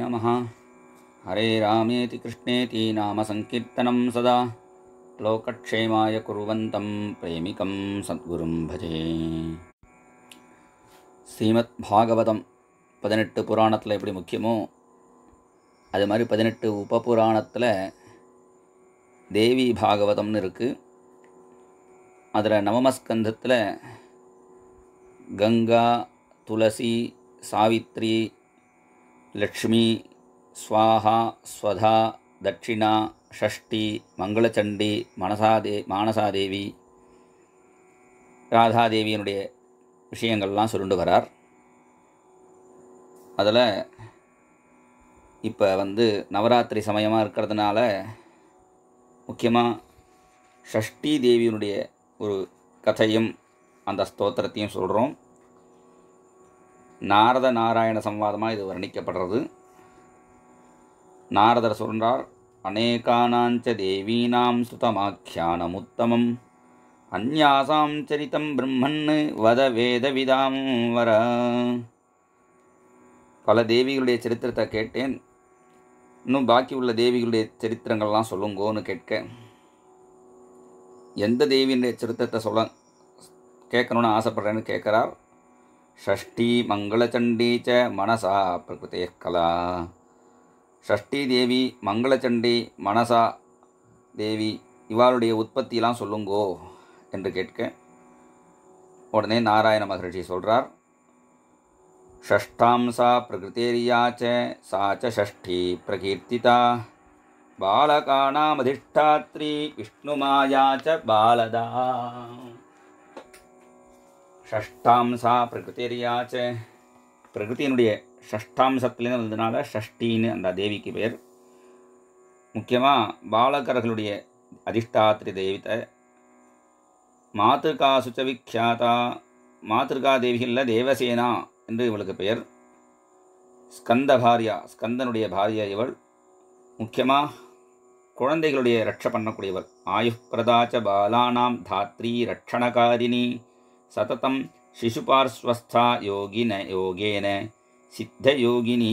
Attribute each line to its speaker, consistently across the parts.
Speaker 1: நம ஹரே ராமேதி கிருஷ்ணேதி நாம சங்கீர்த்தனம் சதா லோகக்ஷேமாய குருவந்தம் பிரேமிகம் சத்குரும் பஜே ஸ்ரீமத் பாகவதம் பதினெட்டு புராணத்தில் எப்படி முக்கியமோ அது மாதிரி பதினெட்டு உப புராணத்தில் தேவி பாகவதம்னு இருக்குது அதில் நவமஸ்கந்தத்தில் கங்கா துளசி சாவித்ரி லக்ஷ்மி ஸ்வாஹா ஸ்வதா தட்சிணா ஷஷ்டி மங்களச்சண்டி மனசாதே மானசாதேவி ராதாதேவியினுடைய விஷயங்கள்லாம் சுருண்டு வரார் அதில் இப்போ வந்து நவராத்திரி சமயமாக இருக்கிறதுனால முக்கியமாக ஷஷ்டி தேவியினுடைய ஒரு கதையும் அந்த ஸ்தோத்திரத்தையும் சொல்கிறோம் நாரத நாராயண சம்வாதமாக இது வர்ணிக்கப்படுறது நாரதர் சொல்கிறார் அநேகானாஞ்ச தேவீனாம் சுதமாக்கியானம் உத்தமம் அந்யாசாம் சரித்தம் பிரம்மன் வத வேத விதாம் வர பல தேவிகளுடைய சரித்திரத்தை கேட்டேன் இன்னும் பாக்கி உள்ள தேவிகளுடைய சரித்திரங்கள்லாம் சொல்லுங்கோன்னு கேட்க எந்த தேவியினுடைய சரித்திரத்தை சொல்ல கேட்கணும்னு ஆசைப்பட்றேன்னு கேட்குறார் ச மனசா मनसा கலா ஷஷ்டி தேவி மங்களச்சண்டி மனசா தேவி இவாளுடைய உற்பத்தியெல்லாம் சொல்லுங்கோ என்று கேட்க உடனே நாராயண மகர்ஷி சொல்கிறார் ஷஷ்டாம்சா ச சாச்ச ஷஷ்டி பிரகீர்த்திதா பாலகானாமதிஷ்டாத்ரி விஷ்ணுமாயாச்ச பாலதா ஷஷ்டாம்சா பிரகிருத்திரியா பிரகிருத்தியினுடைய ஷஷ்டாம்சத்துலேருந்து வந்ததுனால ஷஷ்டின்னு அந்த தேவிக்கு பேர் முக்கியமாக பாலகர்களுடைய அதிஷ்டாத்திரி தெய்வத்தை மாத்திருக்கா சுச்சவிக்யாதா மாதிருகா தேவிகளில் தேவசேனா என்று இவளுக்கு பெயர் ஸ்கந்த பாரியா ஸ்கந்தனுடைய பாரியா இவள் முக்கியமாக குழந்தைகளுடைய ரட்ச பண்ணக்கூடியவர் ஆயுப்பிரதாச்ச பாலானாம் தாத்ரி ரட்சணகாரினி சததம் சிசுபார்ஸ்வஸ்தா யோகின யோகேன சித்த யோகினி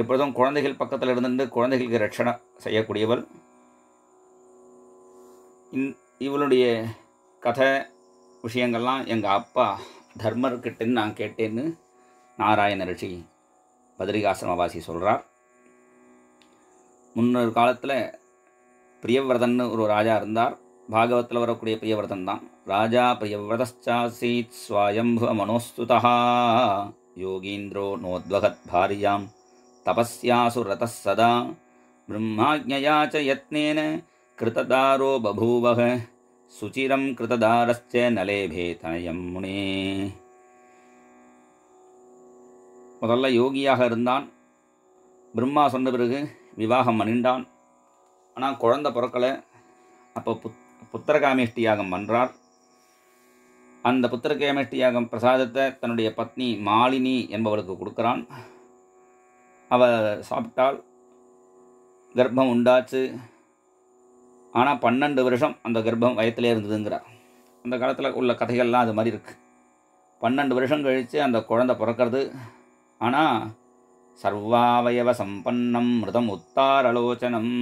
Speaker 1: எப்பொழுதும் குழந்தைகள் பக்கத்தில் இருந்து குழந்தைகளுக்கு ரட்சணம் செய்யக்கூடியவள் இவளுடைய கதை விஷயங்கள்லாம் எங்கள் அப்பா தர்மர்கிட்டன்னு நான் கேட்டேன்னு நாராயண ரிஷி பத்ரிகாசிரமவாசி சொல்கிறார் முன்னொரு காலத்தில் பிரியவிரதன் ஒரு ராஜா இருந்தார் பாகவத்தில் வரக்கூடிய பிரியவர்தன் தான் ராஜா பிரியவிரதாசீத் ஸ்வயம்புவ மனோஸ்துதா யோகீந்திரோ நோத்வகத் பாரியாம் தபஸ்யாசு ரத சதா பிரம்மாஜ்ஞயா யத்னேன கிருததாரோ பபூவக சுச்சிரம் கிருததாரஸ்ச நலேபே தனயம் முனே முதல்ல யோகியாக இருந்தான் பிரம்மா சொன்ன பிறகு விவாகம் அணிந்தான் ஆனால் குழந்த பிறக்கலை அப்போ புத் புத்திரகாமேஷ்டி யாகம் பண்ணுறார் அந்த புத்திரகாமேஷ்டி யாகம் பிரசாதத்தை தன்னுடைய பத்னி மாலினி என்பவளுக்கு கொடுக்குறான் அவள் சாப்பிட்டால் கர்ப்பம் உண்டாச்சு ஆனால் பன்னெண்டு வருஷம் அந்த கர்ப்பம் வயத்திலே இருந்ததுங்கிறார் அந்த காலத்தில் உள்ள கதைகள்லாம் அது மாதிரி இருக்குது பன்னெண்டு வருஷம் கழித்து அந்த குழந்தை பிறக்கிறது ஆனால் சர்வாவயவ சம்பன்னம் மிருதம் உத்தாரலோச்சனம்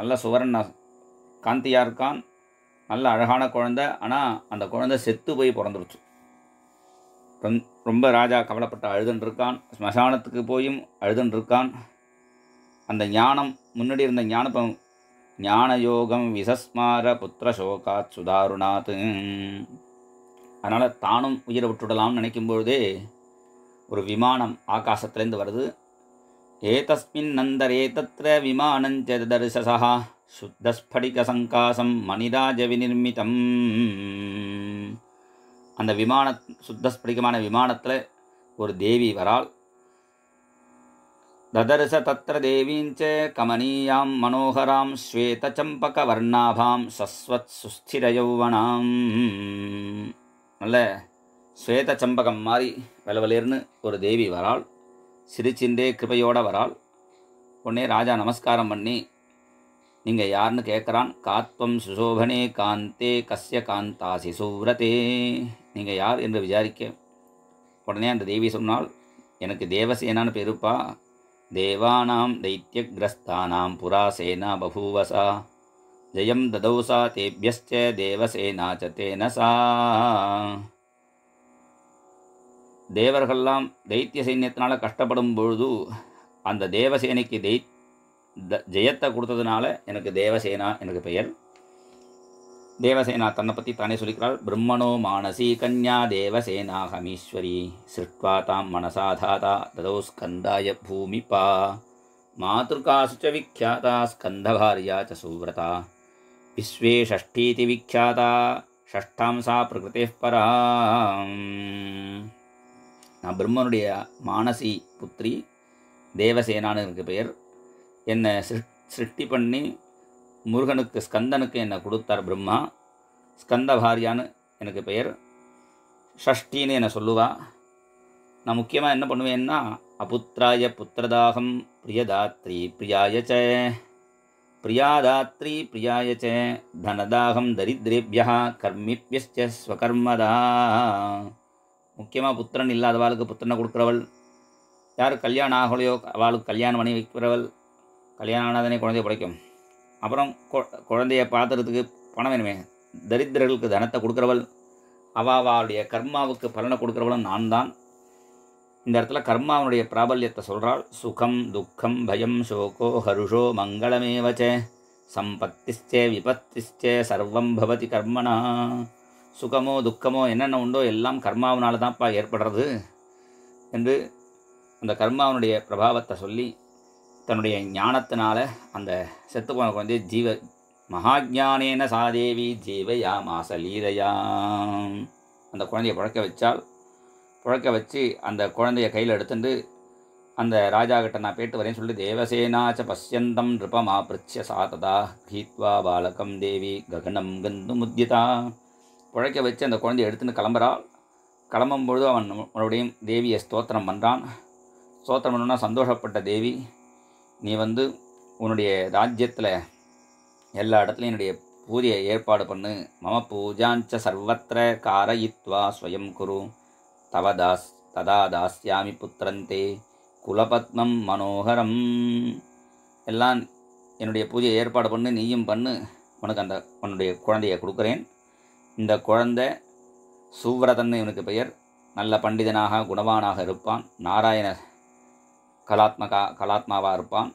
Speaker 1: நல்ல சுவர்ண காந்தியா இருக்கான் நல்ல அழகான குழந்த ஆனால் அந்த குழந்த செத்து போய் பிறந்துருச்சு ரொம்ப ராஜா கவலைப்பட்ட அழுதுன்றிருக்கான் ஸ்மசானத்துக்கு போயும் அழுதுன்றிருக்கான் அந்த ஞானம் முன்னாடி இருந்த ஞானப்பம் ஞான யோகம் விசஸ்மார புத்திர சோகாத் சுதாருணாத் அதனால் தானும் உயிரை விட்டுடலாம்னு நினைக்கும்பொழுதே ஒரு விமானம் ஆகாசத்துலேருந்து வருது ஏதஸ்மின் நந்தரே தத்ர விமானஞ்ச சுத்தஸ்படிகசங்காசம் மணிராஜ விநிர்மிதம் அந்த விமான சுத்தஸ்படிகமான விமானத்தில் ஒரு தேவி வரால் ததர்ச தத்திர தேவீஞ்ச கமனீயாம் மனோகராம் சம்பக வர்ணாபாம் சஸ்வத் சுஸ்திர யௌவனாம் நல்ல ஸ்வேத சம்பகம் மாதிரி வலவலேர்னு ஒரு தேவி வராள் சிரிச்சின்றே கிருபையோட வராள் உடனே ராஜா நமஸ்காரம் பண்ணி நீங்கள் யாருன்னு கேட்குறான் காத்வம் சுசோபனே காந்தே கஸ்ய காந்தாசி சுவிரதே நீங்கள் யார் என்று விசாரிக்க உடனே அந்த தேவி சொன்னால் எனக்கு தேவசேனான்னு பெருப்பா தேவானாம் தைத்தியகிரஸ்தானாம் சேனா பபூவசா ஜெயம் ததௌசா சா தேபியஸ்ச தேவசேனா ச தேன சா தேவர்கள்லாம் தைத்திய சைன்யத்தினால் கஷ்டப்படும் பொழுது அந்த தேவசேனைக்கு தை த ஜெயத்தை கொடுத்ததுனால எனக்கு தேவசேனா எனக்கு பெயர் தேவசேனா தன்னை பற்றி தானே சொல்லிக்கிறாள் பிரம்மணோ மானசி கன்யா தேவசேனா ஹமீஸ்வரி சிருட்வா தாம் மனசாதாதா ததோ ஸ்கந்தாய பூமி பா ச விக்கியாதா ஸ்கந்தபாரியா ச சுவிரதா விஸ்வே ஷஷ்டீதி விக்கியாதா ஷஷ்டாம் சா பிரகிருத்தே பரா நான் பிரம்மனுடைய மானசி புத்திரி தேவசேனான்னு எனக்கு பெயர் என்னை சிருஷ்டி பண்ணி முருகனுக்கு ஸ்கந்தனுக்கு என்னை கொடுத்தார் பிரம்மா ஸ்கந்த பாரியான்னு எனக்கு பெயர் ஷஷ்டின்னு என்னை சொல்லுவா நான் முக்கியமாக என்ன பண்ணுவேன்னா அபுத்திராய புத்திரதாகம் பிரியதாத்ரி பிரியாயச்ச பிரியாதாத்ரி பிரியாயச்ச தனதாகம் தரித்திரேபியா கர்மிப்பியஸ்ச ஸ்வகர்மதா முக்கியமாக புத்திரன் இல்லாதவாளுக்கு புத்திரனை கொடுக்குறவள் யார் கல்யாணம் ஆகலையோ அவளுக்கு கல்யாணம் பண்ணி வைக்கிறவள் கல்யாணம் ஆனாதானே குழந்தைய பிடிக்கும் அப்புறம் குழந்தைய பார்த்துறதுக்கு பணம் வேணுமே தரித்திரர்களுக்கு தனத்தை கொடுக்குறவள் அவாவாளுடைய கர்மாவுக்கு பலனை கொடுக்குறவளும் நான் தான் இந்த இடத்துல கர்மாவனுடைய பிராபல்யத்தை சொல்கிறாள் சுகம் துக்கம் பயம் சோகோ ஹருஷோ மங்களமேவச்சே சம்பத்திஸ்தே விபத்திஸ்தே சர்வம் பவதி கர்மனா சுகமோ துக்கமோ என்னென்ன உண்டோ எல்லாம் கர்மாவனால தான்ப்பா ஏற்படுறது என்று அந்த கர்மாவனுடைய பிரபாவத்தை சொல்லி தன்னுடைய ஞானத்தினால் அந்த செத்து போன வந்து ஜீவ மகாஜானேன சாதேவி ஜீவயா மாசலீலையாம் அந்த குழந்தையை புழக்க வச்சால் புழக்க வச்சு அந்த குழந்தைய கையில் எடுத்துட்டு அந்த ராஜா கிட்ட நான் பேட்டு வரேன்னு சொல்லிட்டு தேவசேனாச்ச பசியந்தம் நிருபமா பிரிச்ச சாததா கீத்வா பாலகம் தேவி ககனம் கந்து முத்தியதா புழைக்க வச்சு அந்த குழந்தைய எடுத்துன்னு கிளம்புறாள் கிளம்பும்பொழுது அவன் உன்னுடைய தேவியை ஸ்தோத்திரம் பண்ணுறான் ஸ்தோத்திரம் பண்ணுன்னா சந்தோஷப்பட்ட தேவி நீ வந்து உன்னுடைய ராஜ்யத்தில் எல்லா இடத்துலையும் என்னுடைய பூஜையை ஏற்பாடு பண்ணு மம பூஜாஞ்ச சர்வத்திர காரயித்வா ஸ்வயம் குரு தவதாஸ் ததா தாஸ்யாமி புத்திரந்தே குலபத்மம் மனோகரம் எல்லாம் என்னுடைய பூஜையை ஏற்பாடு பண்ணு நீயும் பண்ணு உனக்கு அந்த உன்னுடைய குழந்தையை கொடுக்குறேன் இந்த குழந்தை சூவ்ரதன் இவனுக்கு பெயர் நல்ல பண்டிதனாக குணவானாக இருப்பான் நாராயண கலாத்மகா கலாத்மாவாக இருப்பான்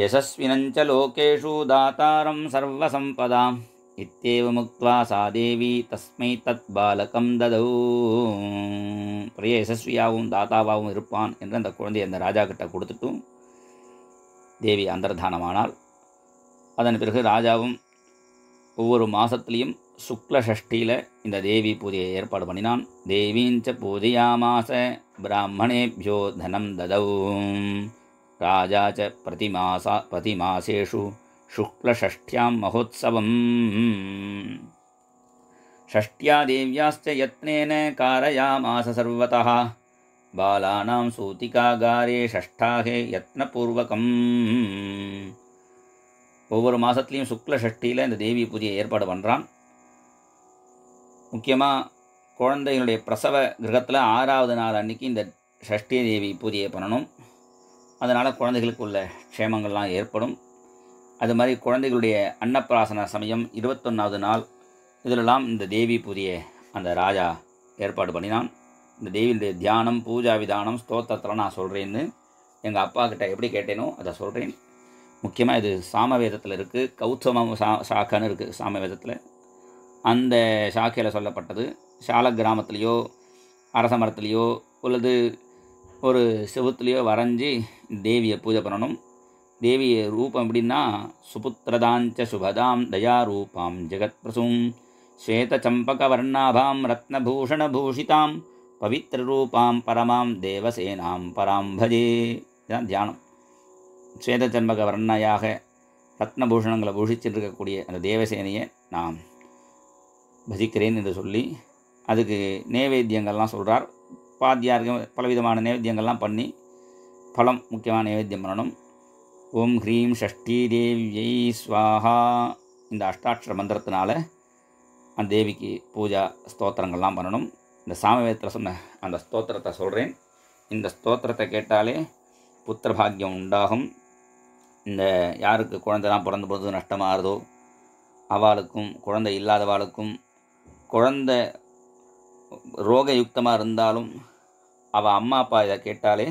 Speaker 1: யசஸ்வினஞ்ச லோகேஷு தாத்தாரம் சர்வசம்பதாம் இத்தேவ முக்வா சா தேவி தஸ்மை தத் பாலகம் ததோ பெரிய யசஸ்வியாகவும் தாத்தாவாகவும் இருப்பான் என்று அந்த குழந்தை அந்த ராஜா கிட்ட கொடுத்துட்டும் தேவி அந்தர்தானமானால் அதன் பிறகு ராஜாவும் ஒவ்வொரு மாதத்துலேயும் சுக்லஷஷ்டியில் இந்த தேவி பூஜையை ஏற்பாடு பண்ணினான் தேவீஞ்ச பூஜையாமாச பிராமணேபியோ தனம் ததௌ ராஜா ச பிரதிமாசா பிரதிமாசேஷு शुक्लषष्ठ्यां महोत्सवम् षष्ट्या देव्याश्च यत्नेन कारयामास सर्वतः बालानां सूतिकागारे षष्ठाहे யத்னபூர்வகம் ஒவ்வொரு மாதத்துலேயும் சுக்ல ஷஷ்டியில் இந்த தேவி பூஜையை ஏற்பாடு பண்ணுறான் முக்கியமாக குழந்தைகளுடைய பிரசவ கிரகத்தில் ஆறாவது நாள் அன்றைக்கி இந்த ஷஷ்டி தேவி பூஜையை பண்ணணும் அதனால் குழந்தைகளுக்கு உள்ள க்ஷேமங்கள்லாம் ஏற்படும் அது மாதிரி குழந்தைகளுடைய அன்னப்பிராசன சமயம் இருபத்தொன்னாவது நாள் இதிலெல்லாம் இந்த தேவி பூஜையை அந்த ராஜா ஏற்பாடு பண்ணினான் இந்த தேவியுடைய தியானம் பூஜா விதானம் ஸ்தோத்திரத்தில் நான் சொல்கிறேன்னு எங்கள் அப்பா கிட்டே எப்படி கேட்டேனோ அதை சொல்கிறேன் முக்கியமாக இது சாமவேதத்தில் இருக்குது கௌதம சா சாக்கன்னு இருக்குது சாமவேதத்தில் அந்த சாக்கையில் சொல்லப்பட்டது சால கிராமத்துலேயோ அரச மரத்துலேயோ அல்லது ஒரு செவத்துலேயோ வரைஞ்சி தேவியை பூஜை பண்ணணும் தேவிய ரூபம் எப்படின்னா சுபுத்திரதாஞ்ச சுபதாம் தயா ரூபாம் ஜெகத் ரத்னபூஷண பூஷிதாம் பவித்ர ரூபாம் பரமாம் தேவசேனாம் பராம் பஜே இதான் தியானம் சம்பக வர்ணையாக ரத்னபூஷணங்களை பூஷிச்சுட்டு இருக்கக்கூடிய அந்த தேவசேனையை நாம் பஜிக்கிறேன் என்று சொல்லி அதுக்கு நைவேத்தியங்கள்லாம் சொல்கிறார் பாத்தியாருக்கு பலவிதமான நைவேத்தியங்கள்லாம் பண்ணி பழம் முக்கியமான நைவேத்தியம் பண்ணணும் ஓம் ஹ்ரீம் ஷஷ்டி தேவியை ஸ்வாஹா இந்த அஷ்டாட்சர மந்திரத்தினால அந்த தேவிக்கு பூஜா ஸ்தோத்திரங்கள்லாம் பண்ணணும் இந்த சாமவேதத்தில் சொன்ன அந்த ஸ்தோத்திரத்தை சொல்கிறேன் இந்த ஸ்தோத்திரத்தை கேட்டாலே புத்திர பாக்கியம் உண்டாகும் இந்த யாருக்கு குழந்தைலாம் பிறந்து பொழுது நஷ்டமாகிறதோ அவளுக்கும் குழந்தை இல்லாதவாளுக்கும் குழந்தை ரோகயுக்தமாக இருந்தாலும் அவள் அம்மா அப்பா இதை கேட்டாலே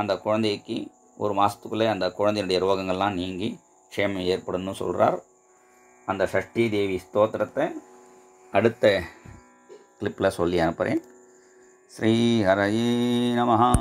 Speaker 1: அந்த குழந்தைக்கு ஒரு மாதத்துக்குள்ளே அந்த குழந்தையினுடைய ரோகங்கள்லாம் நீங்கி க்ஷேமம் ஏற்படும்னு சொல்கிறார் அந்த ஷஷ்டி தேவி ஸ்தோத்திரத்தை அடுத்த கிளிப்பில் சொல்லி அனுப்புகிறேன் ஸ்ரீ ஹரையே நமஹா